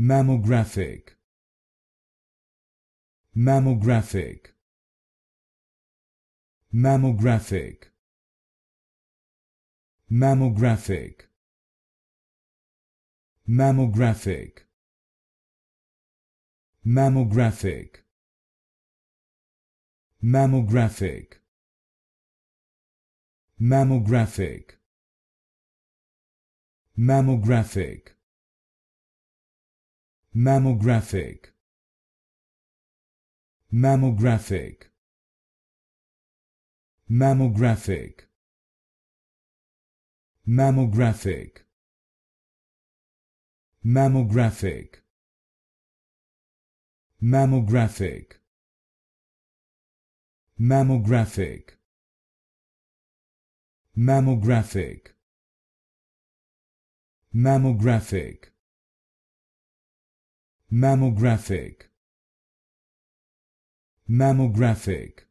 mammographic mammographic mammographic mammographic mammographic mammographic mammographic mammographic mammographic mammographic mammographic mammographic mammographic mammographic mammographic mammographic mammographic mammographic mammographic mammographic